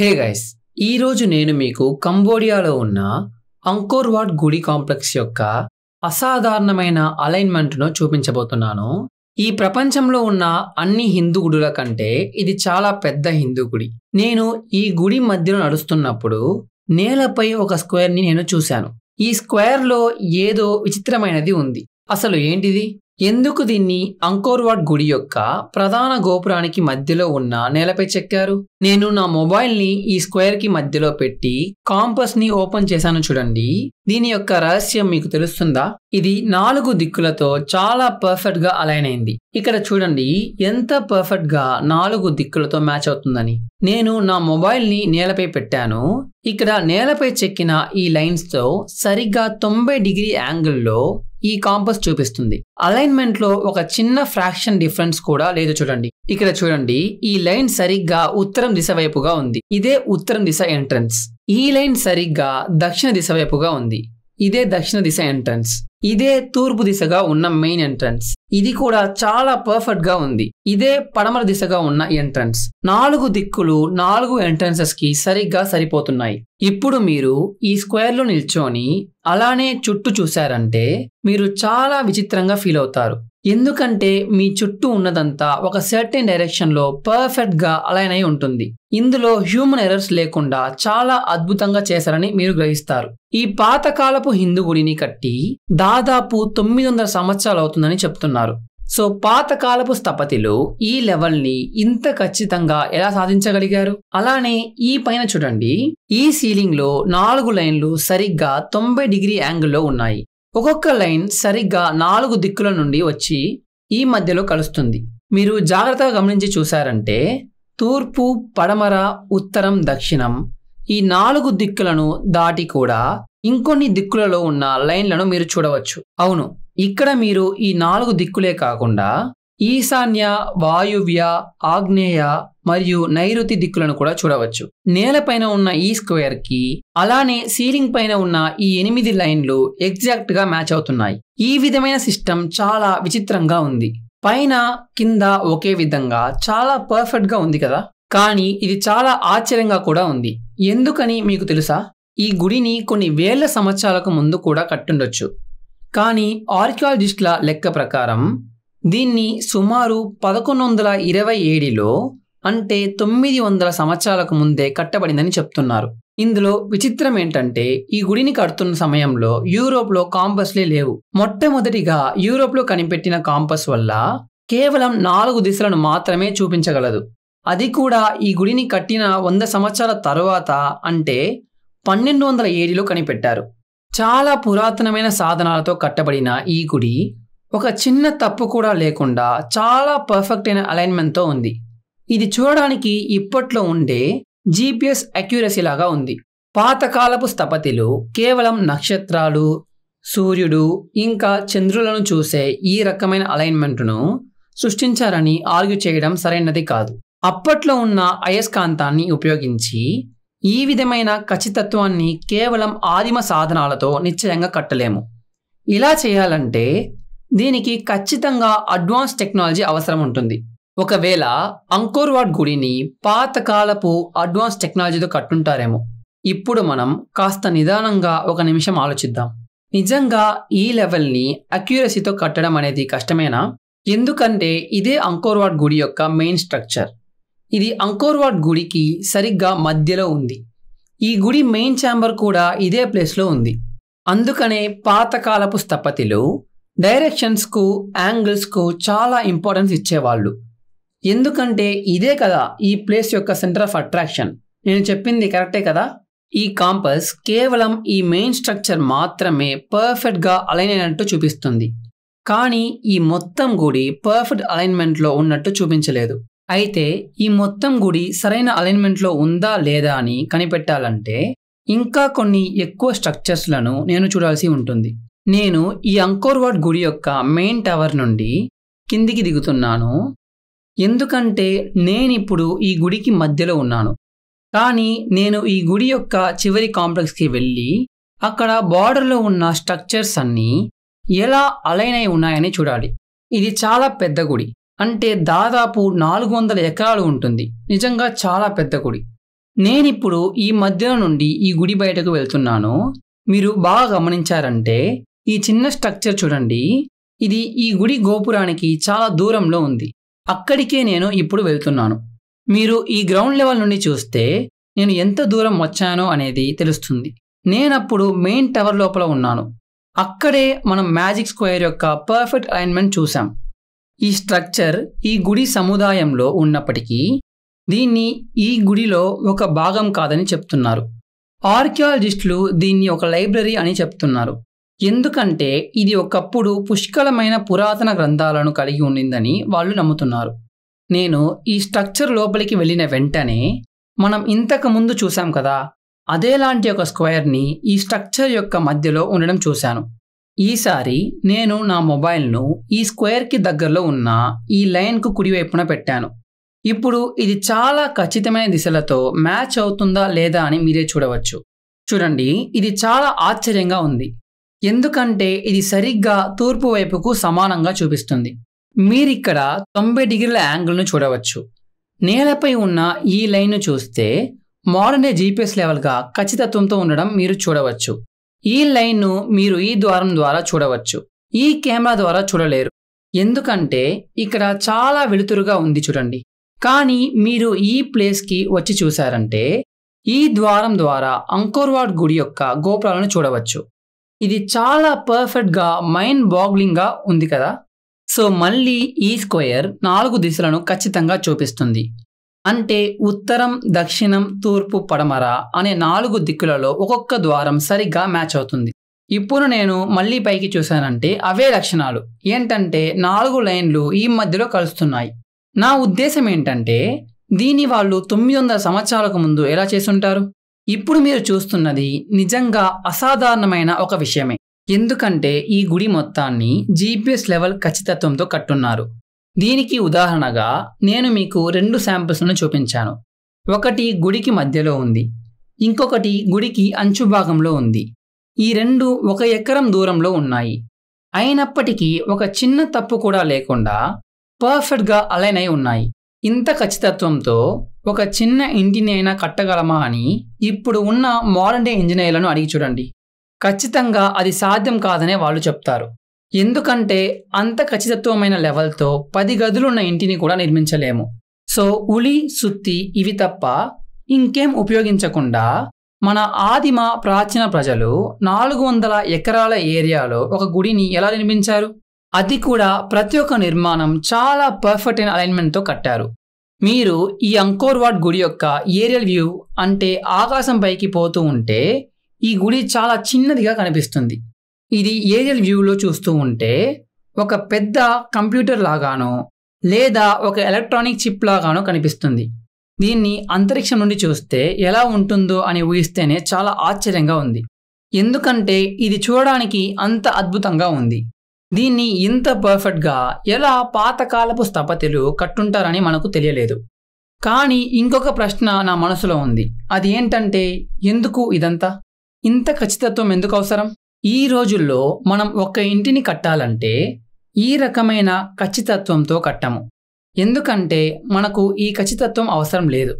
hey guys ఈరోజు నేను మీకు కంబోడియాలో ఉన్న అంకోర్వాట్ గుడి కాంప్లెక్స్ యొక్క అసాధారణమైన అలైన్మెంట్ను చూపించబోతున్నాను ఈ ప్రపంచంలో ఉన్న అన్ని హిందూ గుడుల కంటే ఇది చాలా పెద్ద హిందూ గుడి నేను ఈ గుడి మధ్యలో నడుస్తున్నప్పుడు నేలపై ఒక స్క్వేర్ని నేను చూశాను ఈ స్క్వేర్లో ఏదో విచిత్రమైనది ఉంది అసలు ఏంటిది ఎందుకు దీన్ని అంకోర్వాడ్ గుడి యొక్క ప్రధాన గోపురానికి మధ్యలో ఉన్న నేలపై చెక్కారు నేను నా మొబైల్ని ఈ స్క్వేర్కి మధ్యలో పెట్టి కాంపస్ని ఓపెన్ చేశాను చూడండి దీని యొక్క రహస్యం మీకు తెలుస్తుందా ఇది నాలుగు దిక్కులతో చాలా పర్ఫెక్ట్గా అలైన్ అయింది ఇక్కడ చూడండి ఎంత పర్ఫెక్ట్గా నాలుగు దిక్కులతో మ్యాచ్ అవుతుందని నేను నా మొబైల్ని నేలపై పెట్టాను ఇక్కడ నేలపై చెక్కిన ఈ లైన్స్తో సరిగ్గా తొంభై డిగ్రీ యాంగిల్లో ఈ కాంపస్ చూపిస్తుంది అలైన్మెంట్ లో ఒక చిన్న ఫ్రాక్షన్ డిఫరెన్స్ కూడా లేదు చూడండి ఇక్కడ చూడండి ఈ లైన్ సరిగ్గా ఉత్తరం దిశ వైపుగా ఉంది ఇదే ఉత్తరం దిశ ఎంట్రన్స్ ఈ లైన్ సరిగ్గా దక్షిణ దిశ వైపుగా ఉంది ఇదే దక్షిణ దిశ ఎంట్రన్స్ ఇదే తూర్పు దిశగా ఉన్న మెయిన్ ఎంట్రన్స్ ఇది కూడా చాలా పర్ఫెక్ట్ గా ఉంది ఇదే పడమర దిశగా ఉన్న ఎంట్రన్స్ నాలుగు దిక్కులు నాలుగు ఎంట్రన్సెస్ కి సరిగ్గా సరిపోతున్నాయి ఇప్పుడు మీరు ఈ స్క్వేర్ లో నిల్చొని అలానే చుట్టూ చూశారంటే మీరు చాలా విచిత్రంగా ఫీల్ అవుతారు ఎందుకంటే మీ చుట్టూ ఉన్నదంతా ఒక సర్టెన్ డైరెక్షన్లో పర్ఫెక్ట్గా అలైన్ అయి ఉంటుంది ఇందులో హ్యూమన్ ఎర్రర్స్ లేకుండా చాలా అద్భుతంగా చేశారని మీరు గ్రహిస్తారు ఈ పాతకాలపు హిందూ గుడిని కట్టి దాదాపు తొమ్మిది వందల సంవత్సరాలు అవుతుందని చెప్తున్నారు సో పాతకాలపు స్థపతిలో ఈ లెవెల్ని ఇంత ఖచ్చితంగా ఎలా సాధించగలిగారు అలానే ఈ పైన చూడండి ఈ సీలింగ్లో నాలుగు లైన్లు సరిగ్గా తొంభై డిగ్రీ యాంగిల్లో ఉన్నాయి ఒక్కొక్క లైన్ సరిగ్గా నాలుగు దిక్కుల నుండి వచ్చి ఈ మధ్యలో కలుస్తుంది మీరు జాగ్రత్తగా గమనించి చూశారంటే తూర్పు పడమర ఉత్తరం దక్షిణం ఈ నాలుగు దిక్కులను దాటి కూడా ఇంకొన్ని దిక్కులలో ఉన్న లైన్లను మీరు చూడవచ్చు అవును ఇక్కడ మీరు ఈ నాలుగు దిక్కులే కాకుండా ఈశాన్య వాయువ్య ఆగ్నేయ మరియు నైరుతి దిక్కులను కూడా చూడవచ్చు నేలపైన ఉన్న ఈ స్క్వేర్ కి అలానే సీలింగ్ పైన ఉన్న ఈ ఎనిమిది లైన్లు ఎగ్జాక్ట్ గా మ్యాచ్ అవుతున్నాయి ఈ విధమైన సిస్టమ్ చాలా విచిత్రంగా ఉంది పైన కింద ఒకే విధంగా చాలా పర్ఫెక్ట్ గా ఉంది కదా కానీ ఇది చాలా ఆశ్చర్యంగా కూడా ఉంది ఎందుకని మీకు తెలుసా ఈ గుడిని కొన్ని వేల సంవత్సరాలకు ముందు కూడా కట్టుండొచ్చు కానీ ఆర్కియాలజిస్టుల లెక్క ప్రకారం దీన్ని సుమారు పదకొండు వందల ఇరవై ఏడులో అంటే తొమ్మిది వందల సంవత్సరాలకు ముందే కట్టబడిందని చెప్తున్నారు ఇందులో విచిత్రం ఏంటంటే ఈ గుడిని కడుతున్న సమయంలో యూరోప్లో కాంపస్లే లేవు మొట్టమొదటిగా యూరోప్లో కనిపెట్టిన కాంపస్ వల్ల కేవలం నాలుగు దిశలను మాత్రమే చూపించగలదు అది కూడా ఈ గుడిని కట్టిన వంద సంవత్సరాల తరువాత అంటే పన్నెండు వందల ఏడులో కనిపెట్టారు చాలా పురాతనమైన సాధనాలతో కట్టబడిన ఈ గుడి ఒక చిన్న తప్పు కూడా లేకుండా చాలా పర్ఫెక్ట్ అయిన అలైన్మెంట్తో ఉంది ఇది చూడడానికి ఇప్పట్లో ఉండే జీపీఎస్ అక్యూరసీ లాగా ఉంది పాతకాలపు స్థపతిలు కేవలం నక్షత్రాలు సూర్యుడు ఇంకా చంద్రులను చూసే ఈ రకమైన అలైన్మెంట్ను సృష్టించారని ఆర్గ్యూ చేయడం సరైనది కాదు అప్పట్లో ఉన్న అయస్కాంతాన్ని ఉపయోగించి ఈ విధమైన ఖచ్చితత్వాన్ని కేవలం ఆదిమ సాధనాలతో నిశ్చయంగా కట్టలేము ఇలా చేయాలంటే దీనికి ఖచ్చితంగా అడ్వాన్స్ టెక్నాలజీ అవసరం ఉంటుంది ఒకవేళ అంకోర్వాడ్ గుడిని పాతకాలపు అడ్వాన్స్ టెక్నాలజీతో కట్టుంటారేమో ఇప్పుడు మనం కాస్త నిదానంగా ఒక నిమిషం ఆలోచిద్దాం నిజంగా ఈ లెవెల్ని అక్యురసీతో కట్టడం అనేది కష్టమేనా ఎందుకంటే ఇదే అంకోర్వాడ్ గుడి యొక్క మెయిన్ స్ట్రక్చర్ ఇది అంకోర్వాడ్ గుడికి సరిగ్గా మధ్యలో ఉంది ఈ గుడి మెయిన్ ఛాంబర్ కూడా ఇదే ప్లేస్లో ఉంది అందుకనే పాతకాలపు స్థపతిలో డైరెక్షన్స్కు యాంగిల్స్కు చాలా ఇంపార్టెన్స్ ఇచ్చేవాళ్ళు ఎందుకంటే ఇదే కదా ఈ ప్లేస్ యొక్క సెంటర్ ఆఫ్ అట్రాక్షన్ నేను చెప్పింది కరెక్టే కదా ఈ కాంపస్ కేవలం ఈ మెయిన్ స్ట్రక్చర్ మాత్రమే పర్ఫెక్ట్గా అలైన్ అయినట్టు చూపిస్తుంది కానీ ఈ మొత్తం గుడి పర్ఫెక్ట్ అలైన్మెంట్లో ఉన్నట్టు చూపించలేదు అయితే ఈ మొత్తం గుడి సరైన అలైన్మెంట్లో ఉందా లేదా అని కనిపెట్టాలంటే ఇంకా కొన్ని ఎక్కువ స్ట్రక్చర్స్లను నేను చూడాల్సి ఉంటుంది నేను ఈ అంకోర్వాడ్ గుడి యొక్క మెయిన్ టవర్ నుండి కిందికి దిగుతున్నాను ఎందుకంటే నేనిప్పుడు ఈ గుడికి మధ్యలో ఉన్నాను కానీ నేను ఈ గుడి యొక్క చివరి కాంప్లెక్స్కి వెళ్ళి అక్కడ బార్డర్లో ఉన్న స్ట్రక్చర్స్ అన్నీ ఎలా అలైన్ అయి ఉన్నాయని చూడాలి ఇది చాలా పెద్ద గుడి అంటే దాదాపు నాలుగు వందల ఎకరాలు ఉంటుంది నిజంగా చాలా పెద్ద గుడి నేనిప్పుడు ఈ మధ్యలో నుండి ఈ గుడి బయటకు వెళ్తున్నాను మీరు బాగా గమనించారంటే ఈ చిన్న స్ట్రక్చర్ చూడండి ఇది ఈ గుడి గోపురానికి చాలా దూరంలో ఉంది అక్కడికే నేను ఇప్పుడు వెళ్తున్నాను మీరు ఈ గ్రౌండ్ లెవెల్ నుండి చూస్తే నేను ఎంత దూరం వచ్చానో అనేది తెలుస్తుంది నేనప్పుడు మెయిన్ టవర్ లోపల ఉన్నాను అక్కడే మనం మ్యాజిక్ స్క్వేర్ యొక్క పర్ఫెక్ట్ అలైన్మెంట్ చూసాం ఈ స్ట్రక్చర్ ఈ గుడి సముదాయంలో ఉన్నప్పటికీ దీన్ని ఈ గుడిలో ఒక భాగం కాదని చెప్తున్నారు ఆర్కియాలజిస్టులు దీన్ని ఒక లైబ్రరీ అని చెప్తున్నారు ఎందుకంటే ఇది ఒకప్పుడు పుష్కలమైన పురాతన గ్రంథాలను కలిగి ఉండిందని వాళ్ళు నమ్ముతున్నారు నేను ఈ స్ట్రక్చర్ లోపలికి వెళ్ళిన వెంటనే మనం ఇంతకు ముందు చూసాం కదా అదేలాంటి ఒక స్క్వేర్ని ఈ స్ట్రక్చర్ యొక్క మధ్యలో ఉండడం చూశాను ఈసారి నేను నా మొబైల్ను ఈ స్క్వేర్కి దగ్గరలో ఉన్న ఈ లైన్కు కుడివైపున పెట్టాను ఇప్పుడు ఇది చాలా ఖచ్చితమైన దిశలతో మ్యాచ్ అవుతుందా లేదా అని మీరే చూడవచ్చు చూడండి ఇది చాలా ఆశ్చర్యంగా ఉంది ఎందుకంటే ఇది సరిగ్గా తూర్పు వైపుకు సమానంగా చూపిస్తుంది మీరిక్కడ తొంభై డిగ్రీల యాంగిల్ను చూడవచ్చు నేలపై ఉన్న ఈ లైన్ను చూస్తే మోడర్న్ డే జీపీఎస్ లెవెల్గా ఖచ్చితత్వంతో ఉండడం మీరు చూడవచ్చు ఈ లైన్ను మీరు ఈ ద్వారం ద్వారా చూడవచ్చు ఈ కెమెరా ద్వారా చూడలేరు ఎందుకంటే ఇక్కడ చాలా వెలుతురుగా ఉంది చూడండి కానీ మీరు ఈ ప్లేస్కి వచ్చి చూశారంటే ఈ ద్వారం ద్వారా అంకోర్వాడ్ గుడి యొక్క గోపురాలను చూడవచ్చు ఇది చాలా పర్ఫెక్ట్గా మైండ్ బాగ్లింగ్గా ఉంది కదా సో మళ్ళీ ఈ స్క్వేర్ నాలుగు దిశలను ఖచ్చితంగా చూపిస్తుంది అంటే ఉత్తరం దక్షిణం తూర్పు పడమర అనే నాలుగు దిక్కులలో ఒక్కొక్క ద్వారం సరిగ్గా మ్యాచ్ అవుతుంది ఇప్పుడు నేను మళ్ళీ పైకి చూశానంటే అవే లక్షణాలు ఏంటంటే నాలుగు లైన్లు ఈ మధ్యలో కలుస్తున్నాయి నా ఉద్దేశం ఏంటంటే దీని వాళ్ళు తొమ్మిది వందల సంవత్సరాలకు ముందు ఎలా చేస్తుంటారు ఇప్పుడు మీరు చూస్తున్నది నిజంగా అసాధారణమైన ఒక విషయమే ఎందుకంటే ఈ గుడి మొత్తాన్ని జీపీఎస్ లెవెల్ ఖచ్చితత్వంతో కట్టున్నారు దీనికి ఉదాహరణగా నేను మీకు రెండు శాంపిల్స్ను చూపించాను ఒకటి గుడికి మధ్యలో ఉంది ఇంకొకటి గుడికి అంచు భాగంలో ఉంది ఈ రెండు ఒక ఎకరం దూరంలో ఉన్నాయి అయినప్పటికీ ఒక చిన్న తప్పు కూడా లేకుండా పర్ఫెక్ట్గా అలైన్ అయి ఉన్నాయి ఇంత ఖచ్చితత్వంతో ఒక చిన్న ఇంటిని అయినా కట్టగలమా అని ఇప్పుడు ఉన్న మోడర్న్ డే ఇంజనీర్లను అడిగి చూడండి ఖచ్చితంగా అది సాధ్యం కాదనే వాళ్ళు చెప్తారు ఎందుకంటే అంత ఖచ్చితత్వమైన లెవెల్తో పది గదులున్న ఇంటిని కూడా నిర్మించలేము సో ఉలి సుత్తి ఇవి తప్ప ఇంకేం ఉపయోగించకుండా మన ఆదిమ ప్రాచీన ప్రజలు నాలుగు వందల ఎకరాల ఏరియాలో ఒక గుడిని ఎలా నిర్మించారు అది కూడా ప్రతి ఒక్క నిర్మాణం చాలా పర్ఫెక్ట్ అయిన అలైన్మెంట్తో కట్టారు మీరు ఈ అంకోర్ గుడి యొక్క ఏరియల్ వ్యూ అంటే ఆకాశం పైకి పోతూ ఉంటే ఈ గుడి చాలా చిన్నదిగా కనిపిస్తుంది ఇది ఏరియల్ వ్యూలో చూస్తూ ఉంటే ఒక పెద్ద కంప్యూటర్ లాగానో లేదా ఒక ఎలక్ట్రానిక్ చిప్ లాగానో కనిపిస్తుంది దీన్ని అంతరిక్షం నుండి చూస్తే ఎలా ఉంటుందో అని ఊహిస్తేనే చాలా ఆశ్చర్యంగా ఉంది ఎందుకంటే ఇది చూడడానికి అంత అద్భుతంగా ఉంది దీన్ని ఇంత పర్ఫెక్ట్గా ఎలా పాతకాలపు స్థపతిలు కట్టుంటారని మనకు తెలియలేదు కానీ ఇంకొక ప్రశ్న నా మనసులో ఉంది అది ఏంటంటే ఎందుకు ఇదంతా ఇంత ఖచ్చితత్వం ఎందుకు అవసరం ఈ రోజుల్లో మనం ఒక ఇంటిని కట్టాలంటే ఈ రకమైన ఖచ్చితత్వంతో కట్టము ఎందుకంటే మనకు ఈ ఖచ్చితత్వం అవసరం లేదు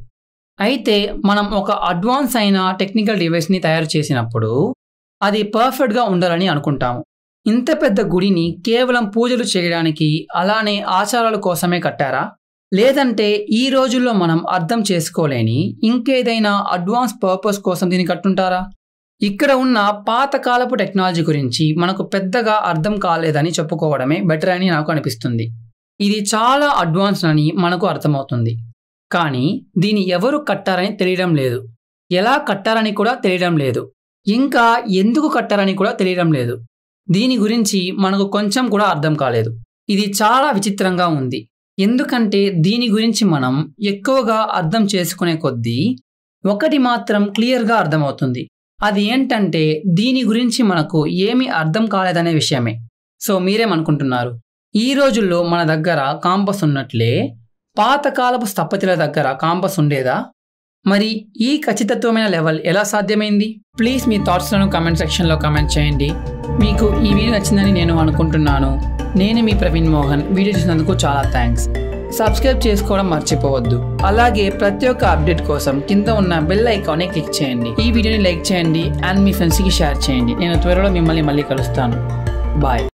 అయితే మనం ఒక అడ్వాన్స్ అయిన టెక్నికల్ డివైస్ని తయారు చేసినప్పుడు అది పర్ఫెక్ట్గా ఉండాలని అనుకుంటాము ఇంత పెద్ద గుడిని కేవలం పూజలు చేయడానికి అలానే ఆచారాల కోసమే కట్టారా లేదంటే ఈ రోజుల్లో మనం అర్థం చేసుకోలేని ఇంకేదైనా అడ్వాన్స్ పర్పస్ కోసం దీన్ని కట్టుంటారా ఇక్కడ ఉన్న పాతకాలపు టెక్నాలజీ గురించి మనకు పెద్దగా అర్థం కాలేదని చెప్పుకోవడమే బెటర్ అని నాకు అనిపిస్తుంది ఇది చాలా అడ్వాన్స్ అని మనకు అర్థమవుతుంది కానీ దీన్ని ఎవరు కట్టారని తెలియడం లేదు ఎలా కట్టారని కూడా తెలియడం లేదు ఇంకా ఎందుకు కట్టారని కూడా తెలియడం లేదు దీని గురించి మనకు కొంచెం కూడా అర్థం కాలేదు ఇది చాలా విచిత్రంగా ఉంది ఎందుకంటే దీని గురించి మనం ఎక్కువగా అర్థం చేసుకునే కొద్దీ ఒకటి మాత్రం క్లియర్గా అర్థమవుతుంది అది ఏంటంటే దీని గురించి మనకు ఏమి అర్థం కాలేదనే విషయమే సో మీరేమనుకుంటున్నారు ఈ రోజుల్లో మన దగ్గర కాంపస్ ఉన్నట్లే పాతకాలపు స్థపతిల దగ్గర కాంపస్ ఉండేదా మరి ఈ ఖచ్చితత్వమైన లెవెల్ ఎలా సాధ్యమైంది ప్లీజ్ మీ థాట్స్లను కమెంట్ సెక్షన్లో కమెంట్ చేయండి మీకు ఈ వీడియో నచ్చిందని నేను అనుకుంటున్నాను నేను మీ ప్రవీణ్ మోహన్ వీడియో చూసినందుకు చాలా థ్యాంక్స్ సబ్స్క్రైబ్ చేసుకోవడం మర్చిపోవద్దు అలాగే ప్రతి ఒక్క అప్డేట్ కోసం కింద ఉన్న బెల్ ఐకాన్ని క్లిక్ చేయండి ఈ వీడియోని లైక్ చేయండి అండ్ మీ ఫ్రెండ్స్కి షేర్ చేయండి నేను త్వరలో మిమ్మల్ని మళ్ళీ కలుస్తాను బాయ్